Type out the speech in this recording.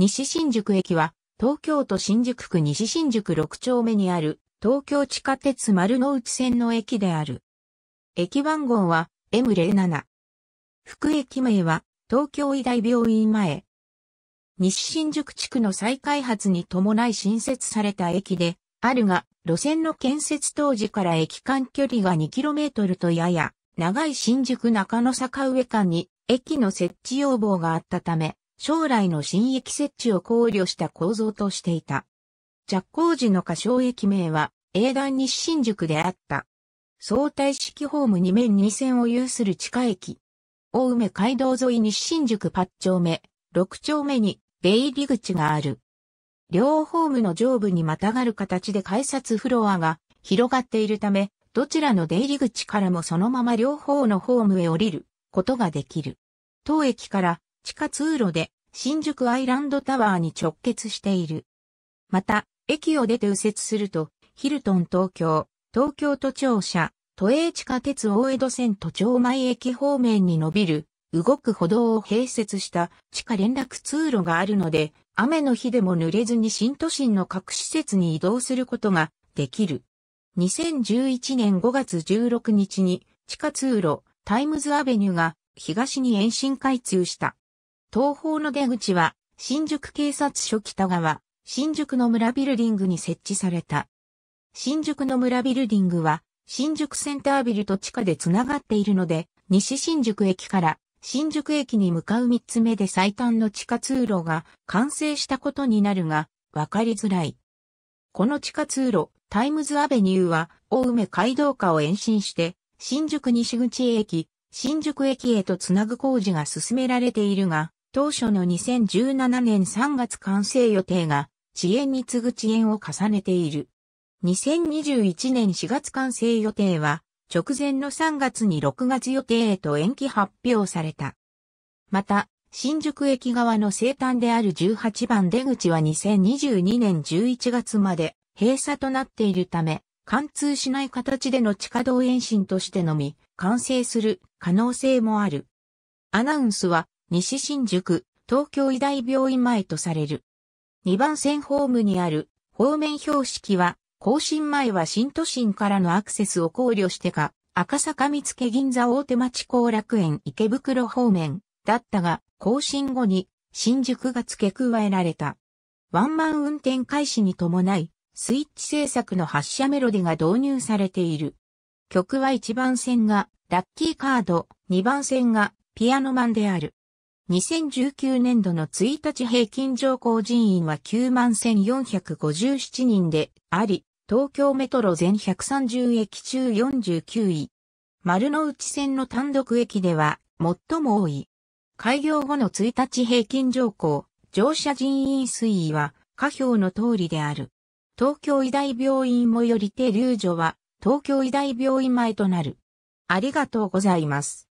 西新宿駅は、東京都新宿区西新宿6丁目にある、東京地下鉄丸の内線の駅である。駅番号は M07。副駅名は、東京医大病院前。西新宿地区の再開発に伴い新設された駅で、あるが、路線の建設当時から駅間距離が 2km とやや、長い新宿中野坂上間に、駅の設置要望があったため、将来の新駅設置を考慮した構造としていた。着工時の仮称駅名は、英断西新宿であった。相対式ホーム2面2線を有する地下駅。大梅街道沿い西新宿8丁目、6丁目に、出入り口がある。両ホームの上部にまたがる形で改札フロアが広がっているため、どちらの出入り口からもそのまま両方のホームへ降りることができる。当駅から地下通路で新宿アイランドタワーに直結している。また、駅を出て右折すると、ヒルトン東京、東京都庁舎、都営地下鉄大江戸線都庁前駅方面に伸びる、動く歩道を併設した地下連絡通路があるので、雨の日でも濡れずに新都心の各施設に移動することができる。2011年5月16日に地下通路タイムズアベニューが東に延伸開通した。東方の出口は、新宿警察署北側、新宿の村ビルディングに設置された。新宿の村ビルディングは、新宿センタービルと地下でつながっているので、西新宿駅から新宿駅に向かう三つ目で最短の地下通路が完成したことになるが、わかりづらい。この地下通路、タイムズアベニューは、大梅街道下を延伸して、新宿西口駅、新宿駅へとつなぐ工事が進められているが、当初の2017年3月完成予定が遅延に次ぐ遅延を重ねている。2021年4月完成予定は直前の3月に6月予定へと延期発表された。また、新宿駅側の西端である18番出口は2022年11月まで閉鎖となっているため、貫通しない形での地下道延伸としてのみ、完成する可能性もある。アナウンスは西新宿、東京医大病院前とされる。2番線ホームにある方面標識は、更新前は新都心からのアクセスを考慮してか、赤坂見附銀座大手町後楽園池袋方面だったが、更新後に新宿が付け加えられた。ワンマン運転開始に伴い、スイッチ制作の発車メロディが導入されている。曲は1番線がラッキーカード、2番線がピアノマンである。2019年度の1日平均乗降人員は91,457人であり、東京メトロ全130駅中49位。丸の内線の単独駅では最も多い。開業後の1日平均乗降、乗車人員推移は下表の通りである。東京医大病院もより手留女は東京医大病院前となる。ありがとうございます。